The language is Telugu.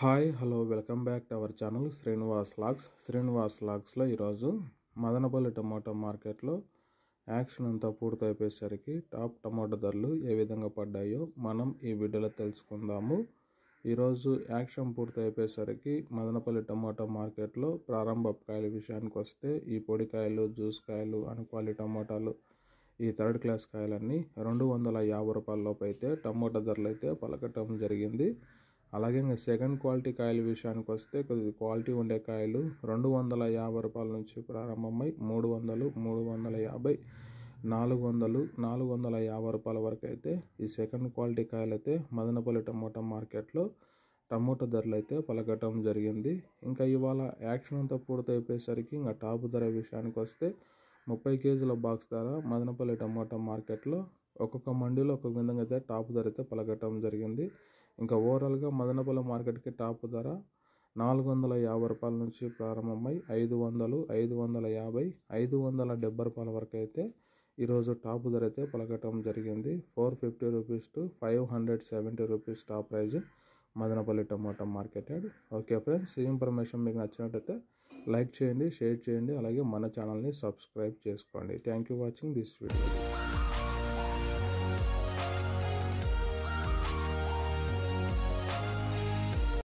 hi hello welcome back to our channel Srinivas logs Srinivas లాగ్స్లో ఈరోజు మదనపల్లి టమాటో మార్కెట్లో యాక్షన్ అంతా పూర్తయిపోయేసరికి టాప్ టమాటో ధరలు ఏ విధంగా పడ్డాయో మనం ఈ వీడియోలో తెలుసుకుందాము ఈరోజు యాక్షన్ పూర్తయిపోయేసరికి మదనపల్లి టమాటో మార్కెట్లో ప్రారంభ కాయల విషయానికి వస్తే ఈ పొడికాయలు జ్యూస్ కాయలు అనుకోవాలి టమాటాలు ఈ థర్డ్ క్లాస్ కాయలన్నీ రెండు వందల యాభై రూపాయల లోపు అయితే టమాటా ధరలు అయితే పలకటం జరిగింది అలాగే ఇంకా సెకండ్ క్వాలిటీ కాయల విషయానికి వస్తే కొద్ది క్వాలిటీ ఉండే కాయలు రెండు వందల యాభై రూపాయల నుంచి ప్రారంభమై మూడు వందలు మూడు వందల యాభై నాలుగు వందలు నాలుగు వందల యాభై రూపాయల వరకు అయితే ఈ సెకండ్ క్వాలిటీ కాయలు అయితే మదనపల్లి టమోటా మార్కెట్లో టమోటా ధరలు అయితే పలకటం జరిగింది ఇంకా ఇవాళ యాక్షన్ అంతా పూర్తయిపోయేసరికి ఇంకా టాప్ ధర విషయానికి వస్తే ముప్పై కేజీల బాక్స్ ధర మదనపల్లి టమోటా మార్కెట్లో ఒక్కొక్క మండీలో ఒక్కొక్క విధంగా అయితే టాప్ ధర అయితే పలకటం జరిగింది ఇంకా ఓవరాల్గా మదనపల్లి మార్కెట్కి టాప్ ధర నాలుగు వందల యాభై రూపాయల నుంచి ప్రారంభమై ఐదు వందలు ఐదు వందల యాభై ఐదు వందల డెబ్బై రూపాయల వరకు అయితే ఈరోజు టాప్ ధర అయితే పలకటం జరిగింది four fifty rupees to five hundred seventy rupees top price Madanapalle tomato marketed okay friends ఈ ఇన్ఫర్మేషన్ మీకు నచ్చినట్టయితే లైక్ చేయండి షేర్ చేయండి అలాగే మన ఛానల్ని సబ్స్క్రైబ్ చేసుకోండి thank you watching this video